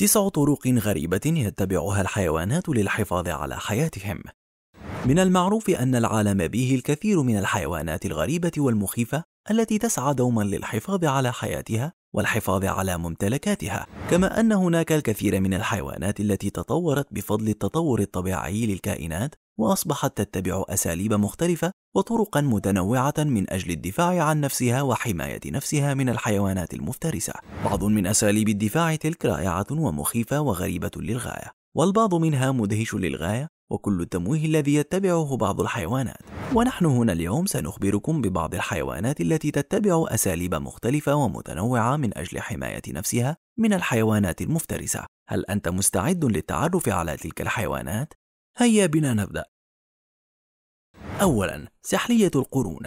تسع طرق غريبة يتبعها الحيوانات للحفاظ على حياتهم. من المعروف أن العالم به الكثير من الحيوانات الغريبة والمخيفة التي تسعى دوما للحفاظ على حياتها والحفاظ على ممتلكاتها، كما أن هناك الكثير من الحيوانات التي تطورت بفضل التطور الطبيعي للكائنات وأصبحت تتبع أساليب مختلفة وطرقا متنوعة من أجل الدفاع عن نفسها وحماية نفسها من الحيوانات المفترسة. بعض من أساليب الدفاع تلك رائعة ومخيفة وغريبة للغاية، والبعض منها مدهش للغاية وكل التمويه الذي يتبعه بعض الحيوانات ونحن هنا اليوم سنخبركم ببعض الحيوانات التي تتبع أساليب مختلفة ومتنوعة من أجل حماية نفسها من الحيوانات المفترسة هل أنت مستعد للتعرف على تلك الحيوانات؟ هيا بنا نبدأ. أولاً سحلية القرون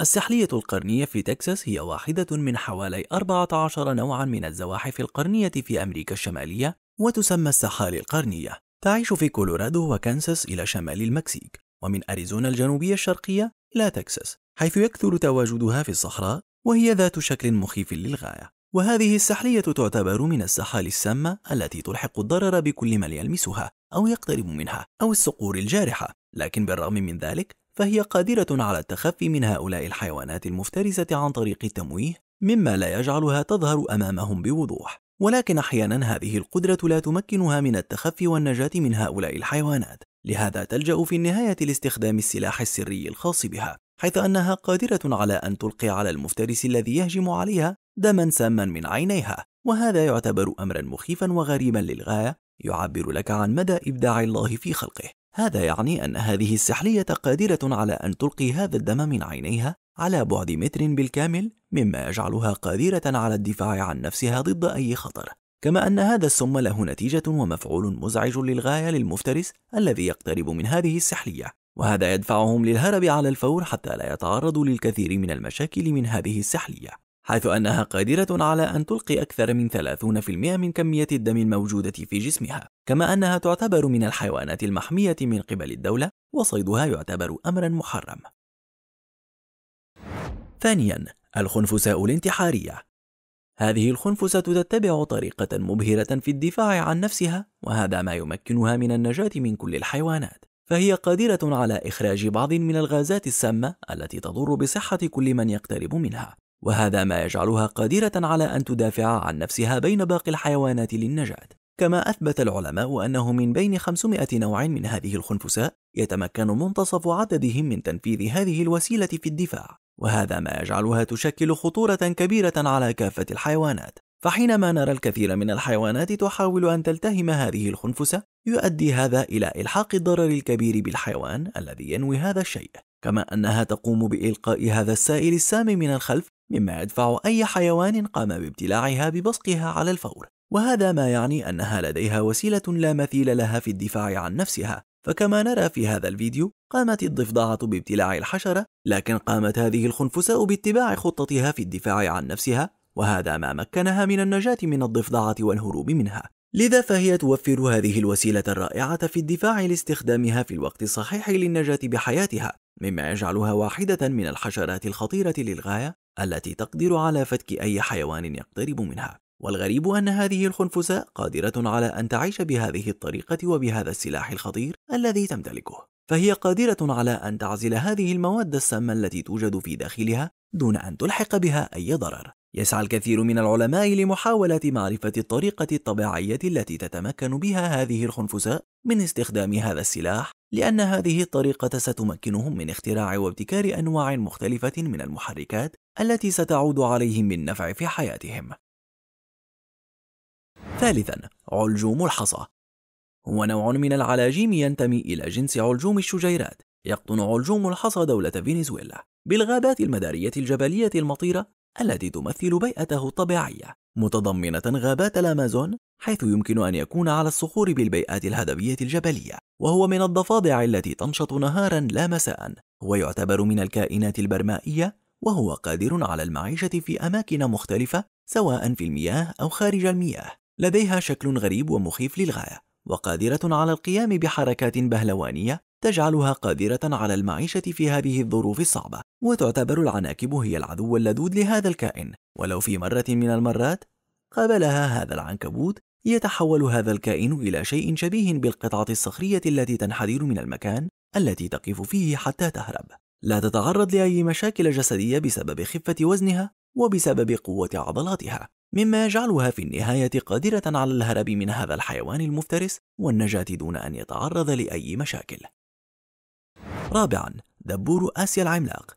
السحلية القرنية في تكساس هي واحدة من حوالي 14 نوعاً من الزواحف القرنية في أمريكا الشمالية وتسمى السحالي القرنية. تعيش في كولورادو وكانساس إلى شمال المكسيك، ومن أريزونا الجنوبية الشرقية إلى تكساس، حيث يكثر تواجدها في الصحراء وهي ذات شكل مخيف للغاية. وهذه السحلية تعتبر من السحال السامة التي تلحق الضرر بكل من يلمسها، أو يقترب منها أو الصقور الجارحة لكن بالرغم من ذلك فهي قادرة على التخفي من هؤلاء الحيوانات المفترسة عن طريق التمويه مما لا يجعلها تظهر أمامهم بوضوح ولكن أحيانا هذه القدرة لا تمكنها من التخفي والنجاة من هؤلاء الحيوانات لهذا تلجأ في النهاية لاستخدام السلاح السري الخاص بها حيث أنها قادرة على أن تلقي على المفترس الذي يهجم عليها دما ساما من عينيها وهذا يعتبر أمرا مخيفا وغريبا للغاية يعبر لك عن مدى إبداع الله في خلقه هذا يعني أن هذه السحلية قادرة على أن تلقي هذا الدم من عينيها على بعد متر بالكامل مما يجعلها قادرة على الدفاع عن نفسها ضد أي خطر كما أن هذا السم له نتيجة ومفعول مزعج للغاية للمفترس الذي يقترب من هذه السحلية وهذا يدفعهم للهرب على الفور حتى لا يتعرضوا للكثير من المشاكل من هذه السحلية حيث أنها قادرة على أن تلقي أكثر من 30% من كمية الدم الموجودة في جسمها، كما أنها تعتبر من الحيوانات المحمية من قبل الدولة، وصيدها يعتبر أمرًا محرم. ثانيًا، الخنفساء الانتحارية. هذه الخنفسة تتبع طريقة مبهرة في الدفاع عن نفسها، وهذا ما يمكنها من النجاة من كل الحيوانات. فهي قادرة على إخراج بعض من الغازات السامة التي تضر بصحة كل من يقترب منها، وهذا ما يجعلها قادرة على أن تدافع عن نفسها بين باقي الحيوانات للنجاة كما أثبت العلماء أنه من بين 500 نوع من هذه الخنفساء يتمكن منتصف عددهم من تنفيذ هذه الوسيلة في الدفاع وهذا ما يجعلها تشكل خطورة كبيرة على كافة الحيوانات فحينما نرى الكثير من الحيوانات تحاول أن تلتهم هذه الخنفسة يؤدي هذا إلى إلحاق الضرر الكبير بالحيوان الذي ينوي هذا الشيء كما أنها تقوم بإلقاء هذا السائل السام من الخلف مما يدفع أي حيوان قام بابتلاعها ببصقها على الفور وهذا ما يعني أنها لديها وسيلة لا مثيل لها في الدفاع عن نفسها فكما نرى في هذا الفيديو قامت الضفدعة بابتلاع الحشرة لكن قامت هذه الخنفساء باتباع خطتها في الدفاع عن نفسها وهذا ما مكنها من النجاة من الضفدعة والهروب منها لذا فهي توفر هذه الوسيلة الرائعة في الدفاع لاستخدامها في الوقت الصحيح للنجاة بحياتها مما يجعلها واحدة من الحشرات الخطيرة للغاية التي تقدر على فتك أي حيوان يقترب منها والغريب أن هذه الخنفساء قادرة على أن تعيش بهذه الطريقة وبهذا السلاح الخطير الذي تمتلكه فهي قادرة على أن تعزل هذه المواد السامة التي توجد في داخلها دون أن تلحق بها أي ضرر يسعى الكثير من العلماء لمحاولة معرفة الطريقة الطبيعية التي تتمكن بها هذه الخنفساء من استخدام هذا السلاح لأن هذه الطريقة ستمكنهم من اختراع وابتكار أنواع مختلفة من المحركات التي ستعود عليهم بالنفع في حياتهم ثالثا علجوم الحصى هو نوع من العلاجيم ينتمي إلى جنس علجوم الشجيرات يقطن علجوم الحصى دولة فنزويلا بالغابات المدارية الجبلية المطيرة التي تمثل بيئته الطبيعية متضمنة غابات الأمازون حيث يمكن أن يكون على الصخور بالبيئات الهدبية الجبلية وهو من الضفادع التي تنشط نهارا لا مساء ويعتبر من الكائنات البرمائية وهو قادر على المعيشة في أماكن مختلفة سواء في المياه أو خارج المياه لديها شكل غريب ومخيف للغاية وقادرة على القيام بحركات بهلوانية تجعلها قادرة على المعيشة في هذه الظروف الصعبة وتعتبر العناكب هي العدو اللدود لهذا الكائن ولو في مرة من المرات قابلها هذا العنكبوت يتحول هذا الكائن إلى شيء شبيه بالقطعة الصخرية التي تنحدر من المكان التي تقف فيه حتى تهرب لا تتعرض لأي مشاكل جسدية بسبب خفة وزنها وبسبب قوة عضلاتها مما يجعلها في النهاية قادرة على الهرب من هذا الحيوان المفترس والنجاة دون أن يتعرض لأي مشاكل رابعا دبور آسيا العملاق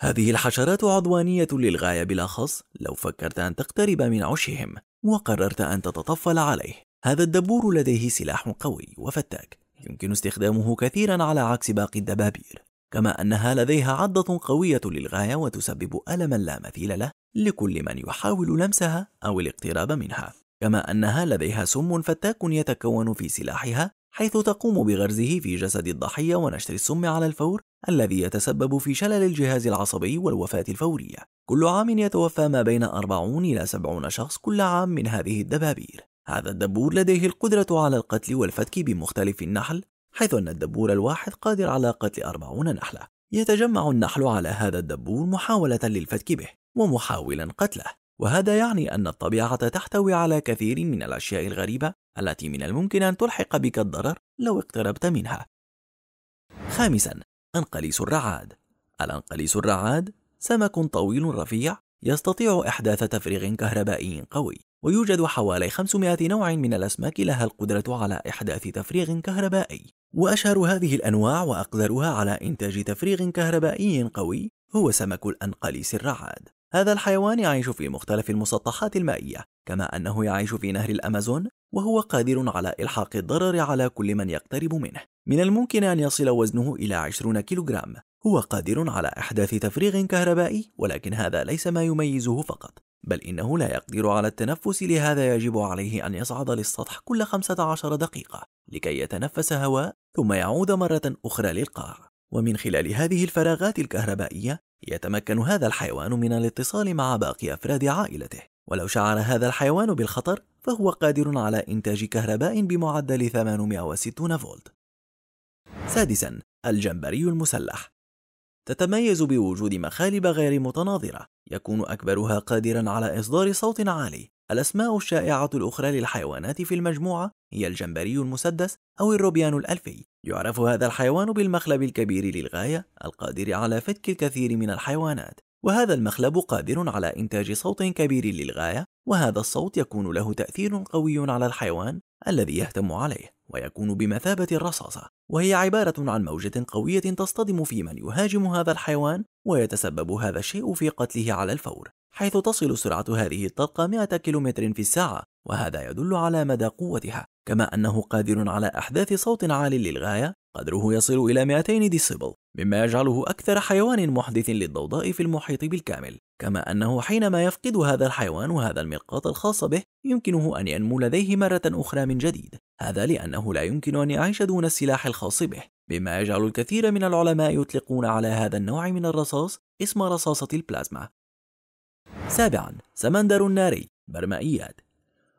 هذه الحشرات عدوانية للغاية بالأخص لو فكرت أن تقترب من عشهم وقررت أن تتطفل عليه هذا الدبور لديه سلاح قوي وفتاك يمكن استخدامه كثيرا على عكس باقي الدبابير كما أنها لديها عضة قوية للغاية وتسبب ألما لا مثيل له لكل من يحاول لمسها أو الاقتراب منها كما أنها لديها سم فتاك يتكون في سلاحها حيث تقوم بغرزه في جسد الضحية ونشر السم على الفور الذي يتسبب في شلل الجهاز العصبي والوفاة الفورية كل عام يتوفى ما بين 40 إلى 70 شخص كل عام من هذه الدبابير هذا الدبور لديه القدرة على القتل والفتك بمختلف النحل حيث أن الدبور الواحد قادر على قتل 40 نحلة يتجمع النحل على هذا الدبور محاولة للفتك به ومحاولا قتله وهذا يعني أن الطبيعة تحتوي على كثير من الأشياء الغريبة التي من الممكن أن تلحق بك الضرر لو اقتربت منها. خامساً: أنقليس الرعاد. الأنقليس الرعاد سمك طويل رفيع يستطيع إحداث تفريغ كهربائي قوي، ويوجد حوالي 500 نوع من الأسماك لها القدرة على إحداث تفريغ كهربائي، وأشهر هذه الأنواع وأقدرها على إنتاج تفريغ كهربائي قوي هو سمك الأنقليس الرعاد، هذا الحيوان يعيش في مختلف المسطحات المائية كما أنه يعيش في نهر الأمازون وهو قادر على إلحاق الضرر على كل من يقترب منه من الممكن أن يصل وزنه إلى 20 كيلوغرام هو قادر على إحداث تفريغ كهربائي ولكن هذا ليس ما يميزه فقط بل إنه لا يقدر على التنفس لهذا يجب عليه أن يصعد للسطح كل 15 دقيقة لكي يتنفس هواء ثم يعود مرة أخرى للقاع ومن خلال هذه الفراغات الكهربائية يتمكن هذا الحيوان من الاتصال مع باقي أفراد عائلته ولو شعر هذا الحيوان بالخطر فهو قادر على إنتاج كهرباء بمعدل 860 فولت سادسا الجمبري المسلح تتميز بوجود مخالب غير متناظرة يكون أكبرها قادرا على إصدار صوت عالي الأسماء الشائعة الأخرى للحيوانات في المجموعة هي الجمبري المسدس أو الروبيان الألفي يعرف هذا الحيوان بالمخلب الكبير للغاية القادر على فك الكثير من الحيوانات وهذا المخلب قادر على إنتاج صوت كبير للغاية وهذا الصوت يكون له تأثير قوي على الحيوان الذي يهتم عليه ويكون بمثابة الرصاصة وهي عبارة عن موجة قوية تصطدم في من يهاجم هذا الحيوان ويتسبب هذا الشيء في قتله على الفور حيث تصل سرعة هذه الطلقة 100 كم في الساعة وهذا يدل على مدى قوتها كما أنه قادر على أحداث صوت عال للغاية قدره يصل إلى 200 ديسيبل مما يجعله أكثر حيوان محدث للضوضاء في المحيط بالكامل كما أنه حينما يفقد هذا الحيوان هذا المرقاط الخاص به يمكنه أن ينمو لديه مرة أخرى من جديد هذا لأنه لا يمكن أن يعيش دون السلاح الخاص به مما يجعل الكثير من العلماء يطلقون على هذا النوع من الرصاص اسم رصاصة البلازما سابعا سمندر ناري برمائيات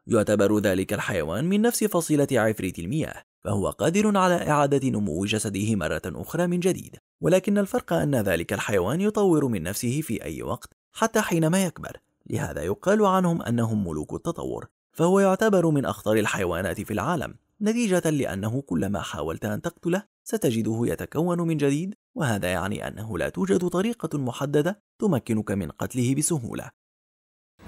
يعتبر ذلك الحيوان من نفس فصيلة عفريت المياه فهو قادر على إعادة نمو جسده مرة أخرى من جديد ولكن الفرق أن ذلك الحيوان يطور من نفسه في أي وقت حتى حينما يكبر لهذا يقال عنهم أنهم ملوك التطور فهو يعتبر من أخطر الحيوانات في العالم نتيجة لأنه كلما حاولت أن تقتله ستجده يتكون من جديد وهذا يعني أنه لا توجد طريقة محددة تمكنك من قتله بسهولة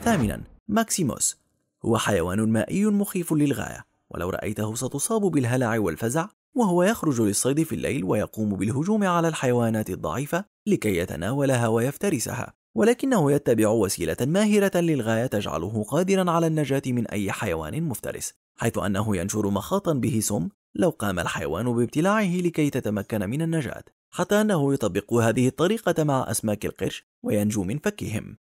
ثامنا ماكسيموس هو حيوان مائي مخيف للغاية ولو رأيته ستصاب بالهلع والفزع وهو يخرج للصيد في الليل ويقوم بالهجوم على الحيوانات الضعيفة لكي يتناولها ويفترسها ولكنه يتبع وسيلة ماهرة للغاية تجعله قادرا على النجاة من أي حيوان مفترس حيث أنه ينشر مخاطا به سم لو قام الحيوان بابتلاعه لكي تتمكن من النجاة حتى أنه يطبق هذه الطريقة مع أسماك القرش وينجو من فكهم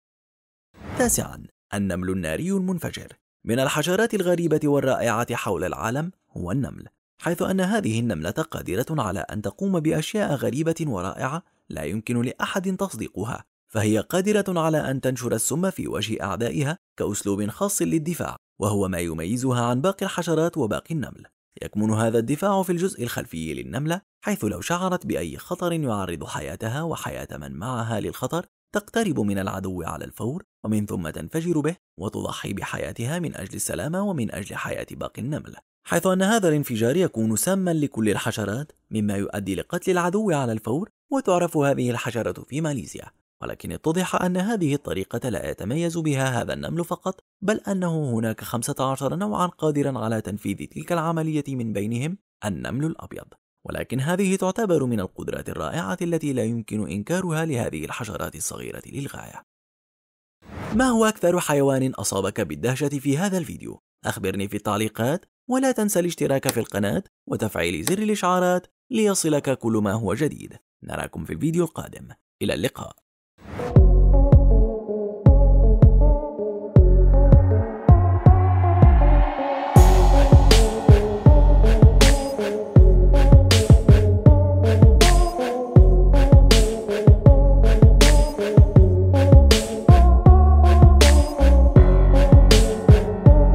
تاسعا النمل الناري المنفجر من الحشرات الغريبة والرائعة حول العالم هو النمل حيث أن هذه النملة قادرة على أن تقوم بأشياء غريبة ورائعة لا يمكن لأحد تصديقها فهي قادرة على أن تنشر السم في وجه أعدائها كأسلوب خاص للدفاع وهو ما يميزها عن باقي الحشرات وباقي النمل يكمن هذا الدفاع في الجزء الخلفي للنملة حيث لو شعرت بأي خطر يعرض حياتها وحياة من معها للخطر تقترب من العدو على الفور ومن ثم تنفجر به وتضحي بحياتها من أجل السلامة ومن أجل حياة باقي النمل حيث أن هذا الانفجار يكون ساما لكل الحشرات مما يؤدي لقتل العدو على الفور وتعرف هذه الحشرة في ماليزيا ولكن اتضح أن هذه الطريقة لا يتميز بها هذا النمل فقط بل أنه هناك 15 نوعا قادرا على تنفيذ تلك العملية من بينهم النمل الأبيض ولكن هذه تعتبر من القدرات الرائعة التي لا يمكن إنكارها لهذه الحشرات الصغيرة للغاية ما هو أكثر حيوان أصابك بالدهشة في هذا الفيديو؟ أخبرني في التعليقات ولا تنسى الاشتراك في القناة وتفعيل زر الإشعارات ليصلك كل ما هو جديد نراكم في الفيديو القادم إلى اللقاء